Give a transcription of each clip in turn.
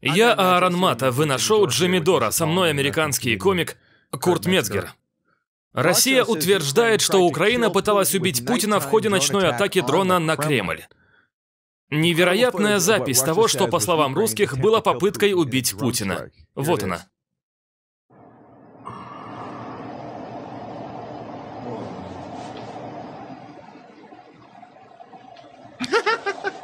Я Аарон Мата, вы на шоу Джимми Дора, со мной американский комик Курт Мецгер. Россия утверждает, что Украина пыталась убить Путина в ходе ночной атаки дрона на Кремль. Невероятная запись того, что, по словам русских, было попыткой убить Путина. Вот она.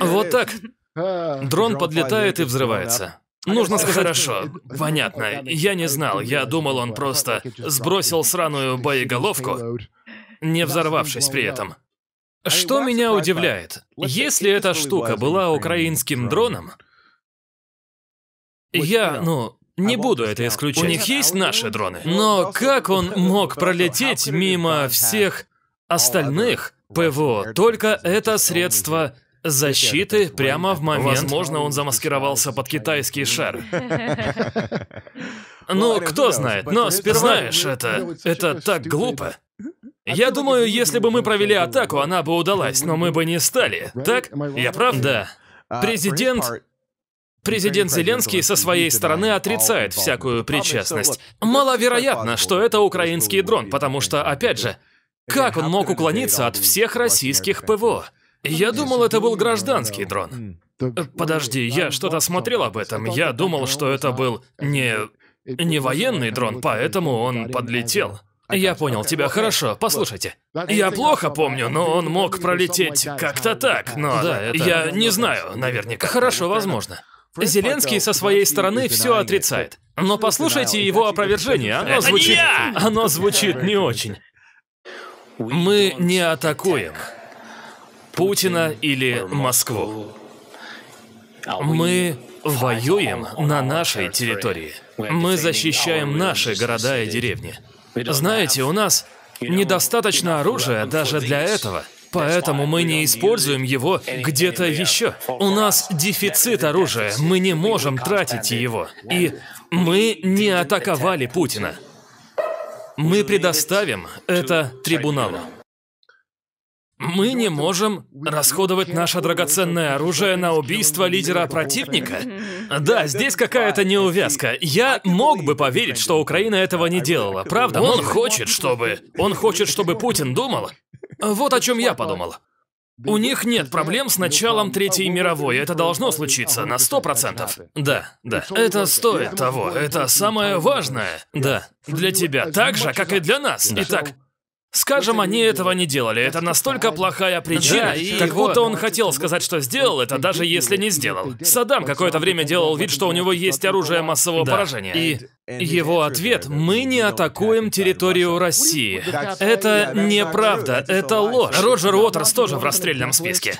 Вот так. А, Дрон подлетает и взрывается. А Нужно сказать, хорошо, понятно. Я не знал, я думал, он просто сбросил сраную боеголовку, не взорвавшись при этом. Что меня удивляет, если эта штука была украинским дроном, я, ну, а не буду это исключать. У них есть наши дроны. Но как он мог пролететь мимо всех остальных ПВО? Только это средство защиты прямо в момент. Возможно, он замаскировался под китайский шар. Ну, кто ну знает, но сперва... Знаешь, ну, это... это так глупо. А Я думаю, если бы мы ну, провели атаку, она бы удалась, но мы бы не стали. Так? Я прав? Да. Uh, Президент Президент Зеленский со своей стороны отрицает всякую причастность. Маловероятно, что это украинский дрон, потому что, опять же, как он мог уклониться от всех российских ПВО? Я думал, это был гражданский дрон. Э, подожди, я что-то смотрел об этом. Я думал, что это был не... не военный дрон, поэтому он подлетел. Я понял тебя, хорошо, послушайте. Я плохо помню, но он мог пролететь как-то так, но да, это... я не знаю наверняка. Хорошо, возможно. Зеленский со своей стороны все отрицает. Но послушайте его опровержение, оно звучит... Оно звучит не очень. Мы не атакуем. Путина или Москву. Мы воюем на нашей территории. Мы защищаем наши города и деревни. Знаете, у нас недостаточно оружия даже для этого. Поэтому мы не используем его где-то еще. У нас дефицит оружия, мы не можем тратить его. И мы не атаковали Путина. Мы предоставим это трибуналу. Мы не можем расходовать наше драгоценное оружие на убийство лидера противника? Да, здесь какая-то неувязка. Я мог бы поверить, что Украина этого не делала, правда? Он хочет, чтобы... Он хочет, чтобы Путин думал. Вот о чем я подумал. У них нет проблем с началом Третьей мировой. Это должно случиться на сто процентов. Да, да. Это стоит того. Это самое важное. Да. Для тебя так же, как и для нас. Итак, Скажем, они этого не делали. Это настолько плохая причина, да, и как будто он хотел сказать, что сделал это, даже если не сделал. Саддам какое-то время делал вид, что у него есть оружие массового да. поражения. И его ответ – мы не атакуем территорию России. Это неправда, это ложь. Роджер Уотерс тоже в расстрельном списке.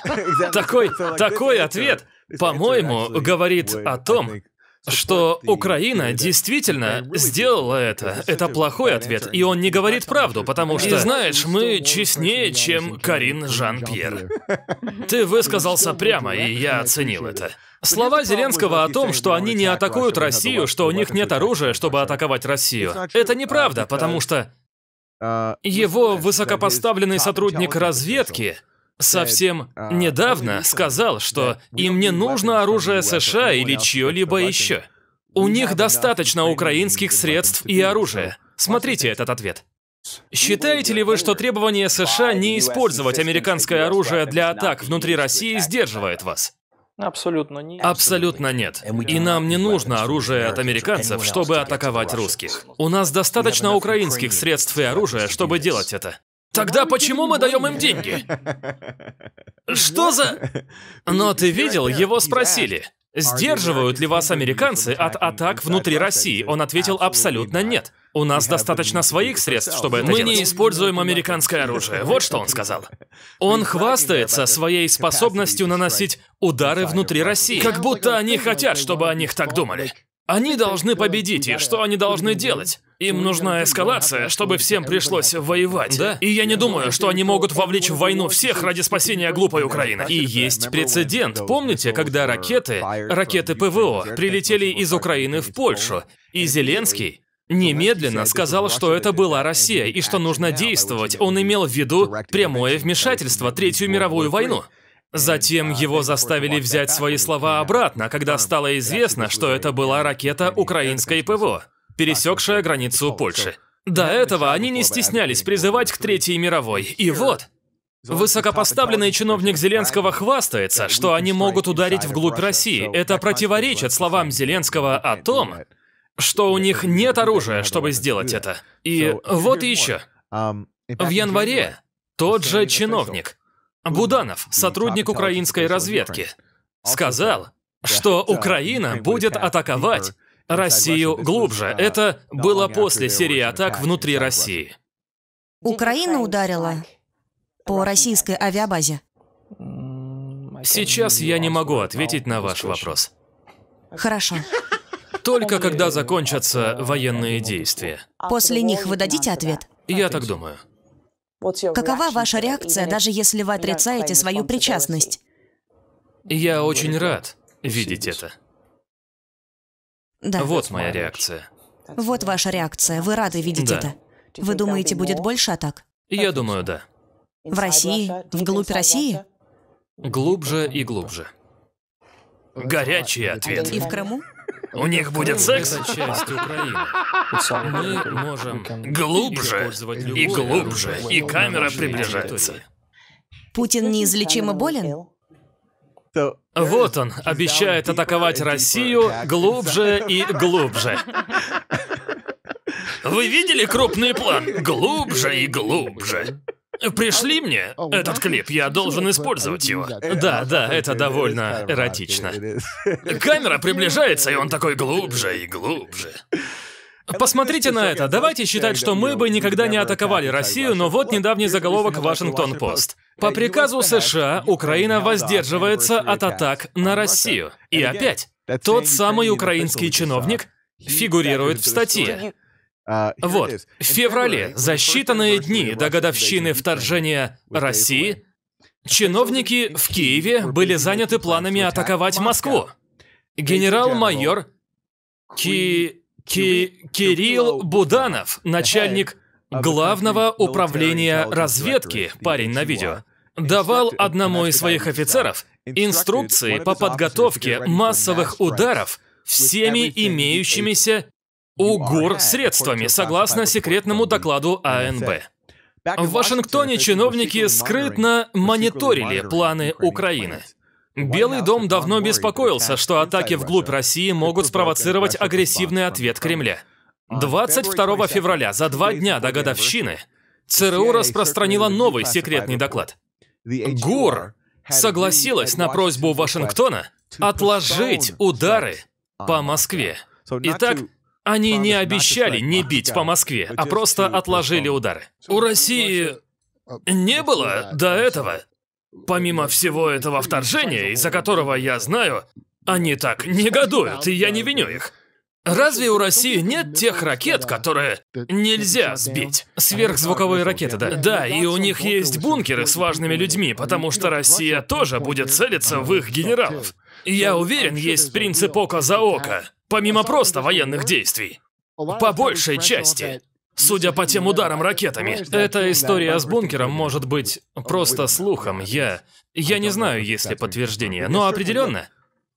Такой, такой ответ, по-моему, говорит о том, что Украина действительно сделала это. Это плохой ответ, и он не говорит правду, потому что... И знаешь, мы честнее, чем Карин Жан-Пьер. Ты высказался прямо, и я оценил это. Слова Зеленского о том, что они не атакуют Россию, что у них нет оружия, чтобы атаковать Россию, это а, неправда, потому что а, его ну, высокопоставленный сотрудник разведки совсем а, недавно сказал, что им не нужно оружие США или чье-либо еще. У них достаточно украинских средств и оружия. Смотрите этот ответ. Считаете ли вы, что требование США не использовать американское оружие для атак внутри России сдерживает вас? Абсолютно нет. Абсолютно нет. И нам не нужно оружие от американцев, чтобы атаковать русских. У нас достаточно украинских средств и оружия, чтобы делать это. Тогда почему мы даем им деньги? Что за... Но ты видел, его спросили. Сдерживают ли вас американцы от атак внутри России? Он ответил абсолютно нет. У нас достаточно своих средств, чтобы это Мы делать. не используем американское оружие. Вот что он сказал. Он хвастается своей способностью наносить удары внутри России. Как будто они хотят, чтобы о них так думали. Они должны победить, и что они должны делать? Им нужна эскалация, чтобы всем пришлось воевать. Да. И я не думаю, что они могут вовлечь в войну всех ради спасения глупой Украины. И есть прецедент. Помните, когда ракеты, ракеты ПВО, прилетели из Украины в Польшу, и Зеленский немедленно сказал, что это была Россия и что нужно действовать. Он имел в виду прямое вмешательство, Третью мировую войну. Затем а, его заставили взять свои слова обратно, когда стало известно, что это была ракета украинской ПВО, пересекшая границу Польши. До этого они не а стеснялись призывать к Третьей мировой. И вот, Высокопоставленный чиновник Зеленского хвастается, что они могут ударить вглубь России. Это противоречит словам Зеленского о том, что у них нет оружия, чтобы сделать это. И вот еще. В январе тот же чиновник Буданов, сотрудник украинской разведки, сказал, что Украина будет атаковать Россию глубже. Это было после серии атак внутри России. Украина ударила по российской авиабазе. Сейчас я не могу ответить на ваш вопрос. Хорошо. Только когда закончатся военные действия. После них вы дадите ответ? Я так думаю. Какова ваша э, реакция, даже если вы отрицаете свою причастность? Я очень рад видеть это. Да. Вот моя реакция. Вот ваша реакция. Вы рады видеть да. это. Вы думаете, будет больше атак? Я думаю, да. В России? Вглубь России? Глубже и глубже. Горячий а ответ. И в Крыму? У них будет секс? Это часть Украины. Мы можем глубже и глубже, и камера приближается. Путин неизлечимо болен? Вот он, обещает атаковать Россию глубже и глубже. Вы видели крупный план? Глубже и глубже. Пришли мне этот клип, я должен использовать его. Да, э, да, это э, довольно эротично. Камера приближается, и он такой глубже и глубже. Посмотрите на это. Давайте считать, что мы бы никогда не атаковали Россию, но вот недавний заголовок Вашингтон-Пост. По э, приказу США Украина воздерживается от атак на Россию. И опять, тот самый украинский чиновник фигурирует в статье. А, вот, в феврале, за считанные дни до годовщины вторжения России, чиновники в Киеве были заняты планами атаковать Москву. Генерал-майор Ки... Ки... Кирилл Буданов, начальник главного управления разведки, парень на видео, давал одному из своих офицеров инструкции по подготовке массовых ударов всеми имеющимися УГУР средствами, согласно секретному докладу АНБ. В Вашингтоне чиновники скрытно мониторили планы Украины. Белый дом давно беспокоился, что атаки вглубь России могут спровоцировать агрессивный ответ Кремля. 22 февраля, за два дня до годовщины, ЦРУ распространила новый секретный доклад. ГУР согласилась на просьбу Вашингтона отложить удары по Москве. Итак, они не обещали не бить по Москве, а просто отложили удары. У ну, России а, не было до этого. Помимо всего этого вторжения, из-за которого я знаю, они так негодуют, и я не виню их. Разве у ну, России нет тех ракет, которые нельзя сбить? Сверхзвуковые ракеты, да? Да, и у них есть бункеры с важными людьми, потому что Россия тоже будет целиться в их генералов. Я уверен, есть принцип око за око помимо просто военных действий. По большей части. Судя по тем ударам ракетами. Эта история с бункером может быть просто слухом. Я... Я не знаю, есть ли подтверждение, но определенно.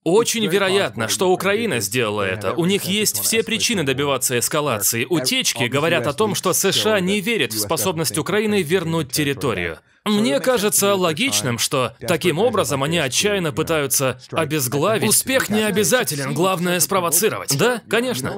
Очень вероятно, что Украина сделала это. У них есть все причины добиваться эскалации. Утечки говорят о том, что США не верят в способность Украины вернуть территорию. Мне кажется логичным, что таким образом они отчаянно пытаются обезглавить. Успех не обязателен, главное спровоцировать. Да, конечно.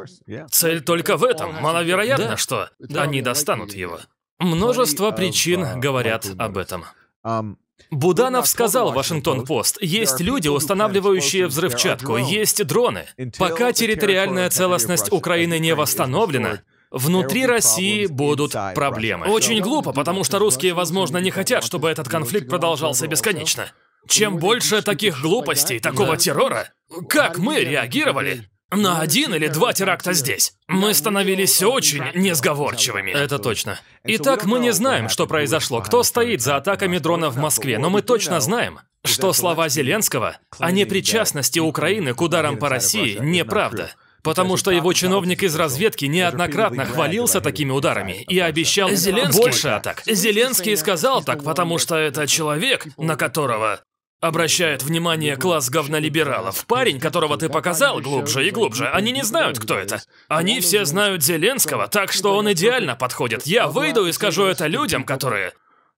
Цель только в этом. Маловероятно, да. что они достанут его. Множество um, причин uh, говорят об этом. Um, Буданов сказал Вашингтон-Пост, есть люди, устанавливающие взрывчатку, есть дроны. Пока территориальная целостность Украины не восстановлена, Внутри России будут проблемы. Очень глупо, потому что русские, возможно, не хотят, чтобы этот конфликт продолжался бесконечно. Чем больше таких глупостей, такого террора, как мы реагировали на один или два теракта здесь, мы становились очень несговорчивыми. Это точно. Итак, мы не знаем, что произошло, кто стоит за атаками дрона в Москве, но мы точно знаем, что слова Зеленского о непричастности Украины к ударам по России неправда. Потому что его чиновник из разведки неоднократно хвалился такими ударами и обещал Зеленский... больше атак. Зеленский сказал так, потому что это человек, на которого обращает внимание класс говнолибералов. Парень, которого ты показал, глубже и глубже. Они не знают, кто это. Они все знают Зеленского, так что он идеально подходит. Я выйду и скажу это людям, которые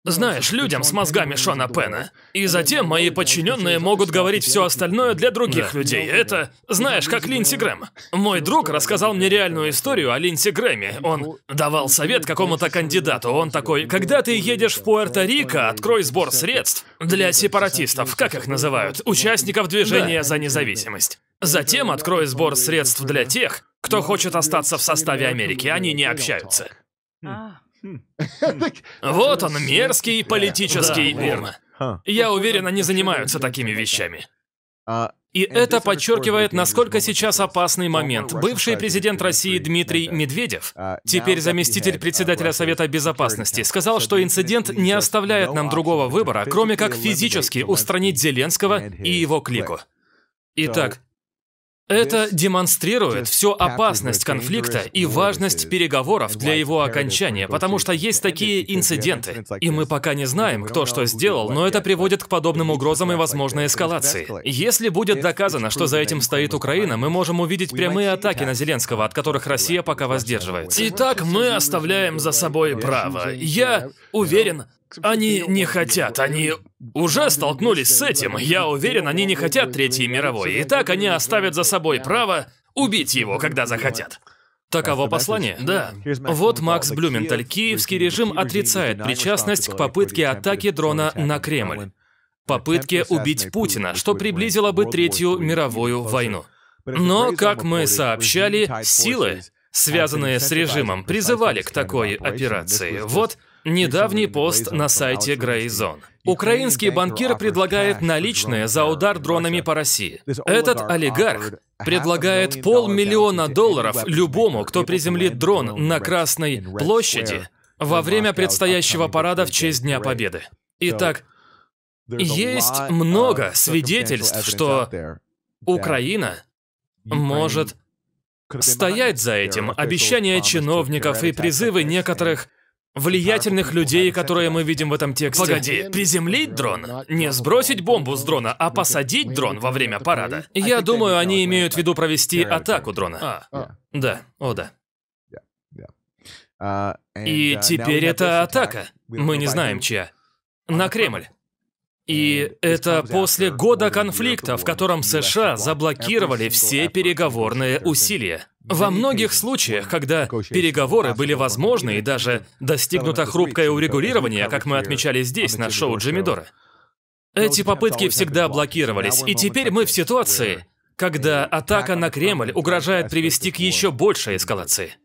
знаешь, людям с мозгами Шона Пена. И затем мои подчиненные могут говорить все остальное для других да. людей. Это, знаешь, как Линдси Грэм. Мой друг рассказал мне реальную историю о Линдси Грэме. Ну, он ну, давал ну, совет какому-то кандидату. Он такой, когда ты едешь в Пуэрто-Рико, открой сбор средств для сепаратистов, как их называют, участников движения да. за независимость. Затем открой сбор средств для тех, кто хочет остаться в составе Америки, они не общаются. Хм. Хм. Вот он, мерзкий политический урна. Я уверен, они занимаются такими вещами. А и это подчеркивает, насколько сейчас опасный момент. Бывший президент России Дмитрий Медведев, а теперь заместитель э, председателя Совета Безопасности, сказал, что инцидент не оставляет нам другого выбора, кроме как физически устранить Зеленского и его клику. Итак, это демонстрирует всю опасность конфликта и важность переговоров для его окончания, потому что есть такие инциденты, и мы пока не знаем, кто что сделал, но это приводит к подобным угрозам и возможной эскалации. Если будет доказано, что за этим стоит Украина, мы можем увидеть прямые атаки на Зеленского, от которых Россия пока воздерживается. Итак, мы оставляем за собой право. Я уверен, они не хотят, они уже столкнулись с этим. Я уверен, они не хотят Третьей мировой. И так они оставят за собой право убить его, когда захотят. Таково послание? Ну, да. Вот Макс Блюменталь. Киевский режим отрицает причастность к попытке атаки дрона на Кремль. Попытке убить Путина, что приблизило бы Третью мировую войну. Но, как мы сообщали, силы, связанные с режимом, призывали к такой операции. Вот Недавний пост на сайте Greyzone. Украинский банкир предлагает наличные за удар дронами по России. Этот олигарх предлагает полмиллиона долларов любому, кто приземлит дрон на Красной площади во время предстоящего парада в честь Дня Победы. Итак, есть много свидетельств, что Украина может стоять за этим, обещания чиновников и призывы некоторых влиятельных людей, которые мы видим в этом тексте. Погоди, приземлить дрон? Не сбросить бомбу с дрона, а посадить дрон во время парада. Я думаю, они имеют в виду провести атаку дрона. А. А. а, да, о да. А, И теперь это атака. Мы не знаем, чья. На ну, Кремль. И э, это после года конфликта, в котором США заблокировали все переговорные усилия. Во многих случаях, когда переговоры были возможны и даже достигнуто хрупкое урегулирование, как мы отмечали здесь, на шоу Джимидора, эти попытки всегда блокировались, и теперь мы в ситуации, когда э, атака на Кремль угрожает привести к еще большей эскалации.